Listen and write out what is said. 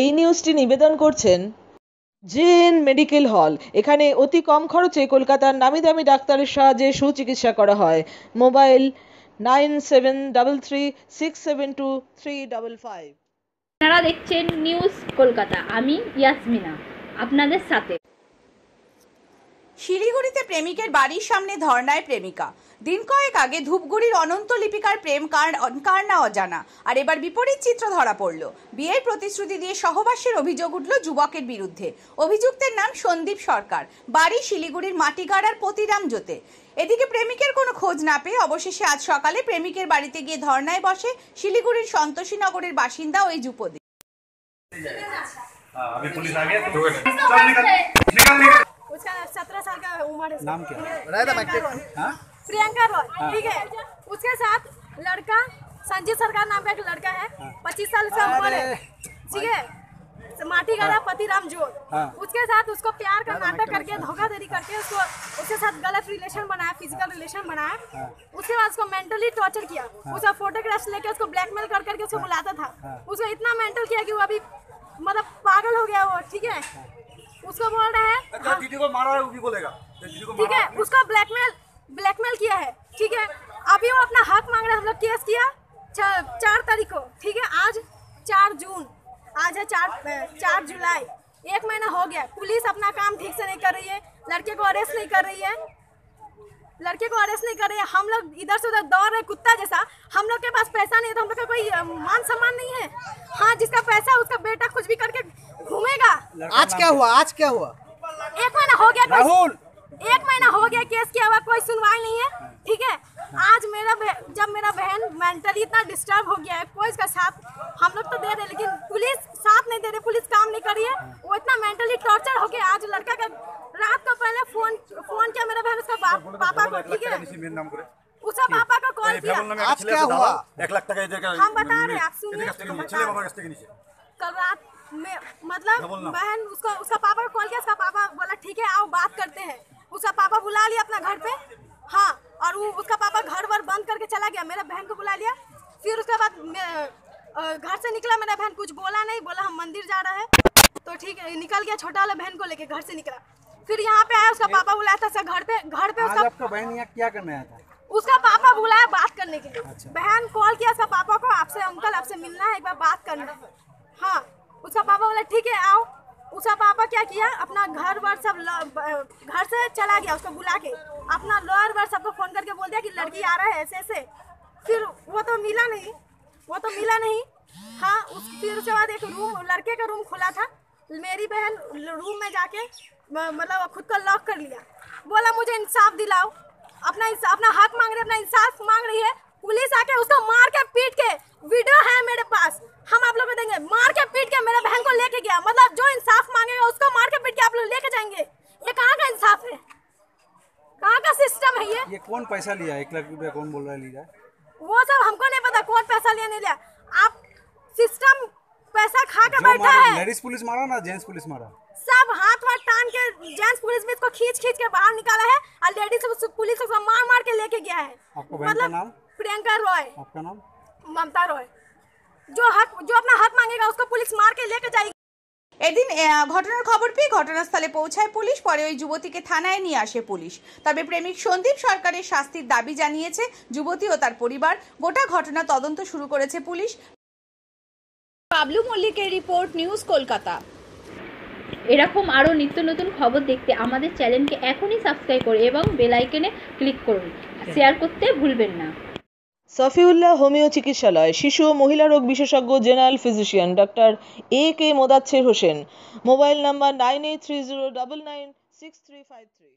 এই নিউজটি নিবেদন করছেন জেএন মেডিকেল হল এখানে অতি কম খরচে কলকাতার নামি দামি ডাক্তারের সাহায্যে সুচিকিৎসা করা হয় mobile nine seven double three six seven two three double five আপনারা দেখছেন নিউজ কলকাতা আমি ইয়াসমিনা আপনাদের সাথে শিলিগুড়িতে প্রেমিকের বাড়ির সামনে ধর্নায় প্রেমিকা দিন কয়েক আগে ধূপগুড়ির অনন্ত লিপিকার প্রেম কার না অজানা আর এবার বিপরীত চিত্র ধরা পড়ল বিয়ের প্রতিশ্রুতি দিয়ে সহবাসের অভিযোগ উঠল যুবকের বিরুদ্ধে অভিযুক্তের নাম সন্দীপ সরকার বাড়ি শিলিগুড়ির মাটিগাড়ার পতিরাম জোতে এদিকে প্রেমিকের কোনো খোঁজ না পেয়ে অবশেষে আজ সকালে প্রেমিকের বাড়িতে গিয়ে ধর্নায় বসে শিলিগুড়ির সন্তোষীনগরের বাসিন্দা ওই যুবতী अभी पुलिस आ गया तो निकल निकल निकल प्रियंका रॉय हाँ। ठीक है उसके साथ लड़का संजीत सरकार नाम का एक लड़का है हाँ। पच्चीस साल से उम्र है ठीक है माटी गाड़ा हाँ। पति राम जोर उसके साथ उसको प्यार का नाटक करके धोखाधड़ी करके उसको उसके साथ गलत रिलेशन बनाया फिजिकल रिलेशन बनाया उसके बाद उसको मेंटली टॉर्चर किया उसका फोटोग्राफ्स लेके उसको ब्लैकमेल कर करके उसको बुलाता था उसको इतना मेंटल किया कि वो अभी मतलब पागल हो गया वो ठीक है उसको बोल रहा है तो ठीक है उसका ब्लैकमेल ब्लैकमेल किया है ठीक है अभी वो अपना हक मांग रहे हम लोग केस किया चार तारीख को ठीक है आज चार जून आज है चार चार जुलाई एक महीना हो गया पुलिस अपना काम ठीक से नहीं कर रही है लड़के को अरेस्ट नहीं कर रही है लड़के को अरेस्ट नहीं कर रही है हम लोग इधर से उधर दौड़ रहे कुत्ता जैसा हम लोग के पास पैसा नहीं है तो हम लोग का कोई मान सम्मान नहीं है हाँ जिसका पैसा उसका बेटा कुछ भी करके घूमेगा आज क्या हुआ आज क्या हुआ एक महीना हो गया राहुल एक महीना हो गया केस किया हुआ कोई सुन डिस्टर्ब हो गया है कोई इसका साथ हम लोग तो दे रहे लेकिन पुलिस साथ नहीं दे रही पुलिस काम नहीं कर रही है वो इतना मेंटली टॉर्चर हो गया आज लड़का का रात को पहले फोन फोन किया मेरा भाई उसका बाप पापा को ठीक है उसका पापा का कॉल किया आज क्या हुआ एक लाख तक हम बता रहे आप सुनिए कल रात में मतलब बहन उसका उसका पापा का कॉल किया उसका पापा बोला ठीक है आओ बात करते हैं उसका पापा बुला लिया अपना घर पे हाँ और वो उसका पापा घर वर बंद करके चला गया मेरा बहन को बुला लिया फिर उसके बाद घर से निकला मेरा बहन कुछ बोला नहीं बोला हम मंदिर जा रहे हैं तो ठीक है निकल गया छोटा वाला बहन को लेके घर से निकला फिर यहाँ पे आया उसका पापा बुलाया था घर पे घर पे उसका आपका बहन यहाँ क्या करने आया था उसका पापा बुलाया बात करने के लिए अच्छा। बहन कॉल किया उसका पापा को आपसे अंकल आपसे मिलना है एक बार बात करना हाँ उसका पापा बोला ठीक है आओ उसका पापा क्या किया अपना घर वर सब घर से चला गया उसको बुला के अपना लोअर वर सबको फोन करके बोल दिया कि लड़की आ रहा है ऐसे ऐसे फिर वो तो मिला नहीं वो तो मिला नहीं हाँ उस फिर उसके बाद एक रूम लड़के का रूम खुला था मेरी बहन रूम में जाके मतलब खुद को लॉक कर लिया बोला मुझे इंसाफ दिलाओ अपना इंसाफ अपना हक मांग रही अपना इंसाफ मांग रही है पुलिस आके उसको मार के पीट के वीडियो है मेरे पास हम आप लोग को देंगे मार के पीट के मेरे बहन को लेके गया मतलब जो इंसाफ मांगेगा उसको मार के पीट के आप लोग लेके जाएंगे ये कहाँ का इंसाफ है कहाँ का सिस्टम है ये ये कौन पैसा लिया एक लाख रुपया कौन बोल रहा है लिया वो सब हमको नहीं पता कौन पैसा लेने लिया आप सिस्टम पैसा खा के बैठा है लेडीज पुलिस मारा ना जेंट्स पुलिस मारा सब हाथ वाथ टान के जेंट्स पुलिस में इसको खींच खींच के बाहर निकाला है और लेडीज पुलिस को मार मार के लेके गया है आपको मतलब नाम प्रियंका रॉय आपका नाम ममता रॉय जो हक जो अपना हक मांगेगा उसको पुलिस मार के लेके जाएगी এদিন ঘটনার খবর পেয়ে ঘটনাস্থলে পৌঁছায় পুলিশ পরে ওই যুবতীকে থানায় নিয়ে আসে পুলিশ তবে প্রেমিক সন্দীপ সরকারের শাস্তির দাবি জানিয়েছে যুবতী ও তার পরিবার গোটা ঘটনা তদন্ত শুরু করেছে পুলিশ পাবলু মল্লিকের রিপোর্ট নিউজ কলকাতা এরকম আরও নিত্য নতুন খবর দেখতে আমাদের চ্যানেলকে এখনই সাবস্ক্রাইব করুন এবং বেলাইকনে ক্লিক করুন হ্যাঁ। শেয়ার করতে ভুলবেন না সফিউল্লাহ হোমিও চিকিৎসালয় শিশু ও মহিলা রোগ বিশেষজ্ঞ general physician doctor A K Modasser Hossain mobile number nine eight three zero double nine six three five three